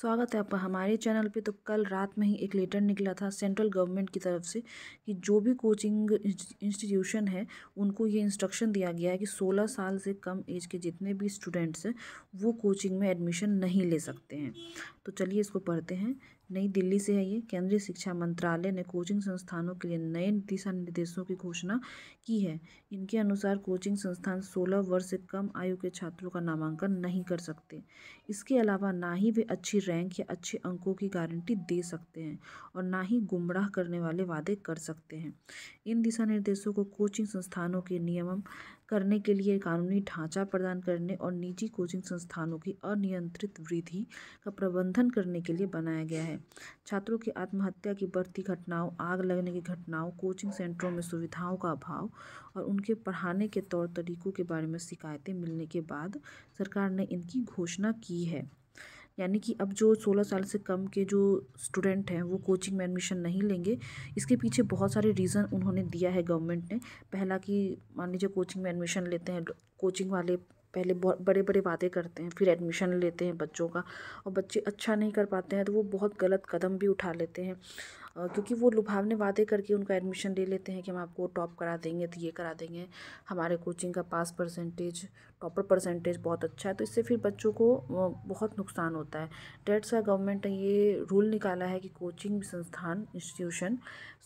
स्वागत है आपका हमारे चैनल पे तो कल रात में ही एक लेटर निकला था सेंट्रल गवर्नमेंट की तरफ से कि जो भी कोचिंग इंस्टीट्यूशन है उनको ये इंस्ट्रक्शन दिया गया है कि 16 साल से कम एज के जितने भी स्टूडेंट्स हैं वो कोचिंग में एडमिशन नहीं ले सकते हैं तो चलिए इसको पढ़ते हैं नई दिल्ली से है ये केंद्रीय शिक्षा मंत्रालय ने कोचिंग संस्थानों के लिए नए दिशा निर्देशों की घोषणा की है इनके अनुसार कोचिंग संस्थान 16 वर्ष से कम आयु के छात्रों का नामांकन नहीं कर सकते इसके अलावा ना ही वे अच्छी रैंक या अच्छे अंकों की गारंटी दे सकते हैं और ना ही गुमराह करने वाले वादे कर सकते हैं इन दिशा निर्देशों को कोचिंग संस्थानों के नियमन करने के लिए कानूनी ढांचा प्रदान करने और निजी कोचिंग संस्थानों की अनियंत्रित वृद्धि का प्रबंधन करने के लिए बनाया गया है छात्रों की आत्महत्या की बढ़ती घटनाओं आग लगने की घटनाओं कोचिंग सेंटरों में सुविधाओं का अभाव और उनके पढ़ाने के तौर तरीकों के बारे में शिकायतें मिलने के बाद सरकार ने इनकी घोषणा की है यानी कि अब जो सोलह साल से कम के जो स्टूडेंट हैं वो कोचिंग में एडमिशन नहीं लेंगे इसके पीछे बहुत सारे रीज़न उन्होंने दिया है गवर्नमेंट ने पहला कि मान लीजिए कोचिंग में एडमिशन लेते हैं कोचिंग वाले पहले बहुत बड़े बड़े वादे करते हैं फिर एडमिशन लेते हैं बच्चों का और बच्चे अच्छा नहीं कर पाते हैं तो वो बहुत गलत कदम भी उठा लेते हैं क्योंकि वो लुभावने वादे करके उनका एडमिशन ले लेते हैं कि हम आपको टॉप करा देंगे तो ये करा देंगे हमारे कोचिंग का पास परसेंटेज टॉपर परसेंटेज बहुत अच्छा है तो इससे फिर बच्चों को बहुत नुकसान होता है डेट सा गवर्नमेंट ने ये रूल निकाला है कि कोचिंग संस्थान इंस्टीट्यूशन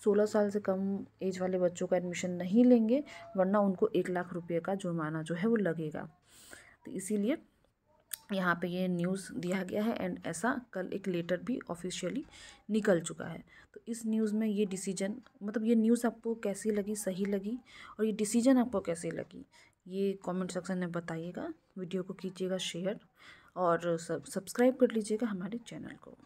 सोलह साल से कम एज वाले बच्चों का एडमिशन नहीं लेंगे वरना उनको एक लाख रुपये का जुर्माना जो है वो लगेगा तो इसीलिए यहाँ पे ये न्यूज़ दिया गया है एंड ऐसा कल एक लेटर भी ऑफिशियली निकल चुका है तो इस न्यूज़ में ये डिसीजन मतलब ये न्यूज़ आपको कैसी लगी सही लगी और ये डिसीजन आपको कैसी लगी ये कमेंट सेक्शन में बताइएगा वीडियो को कीजिएगा शेयर और सब सब्सक्राइब कर लीजिएगा हमारे चैनल को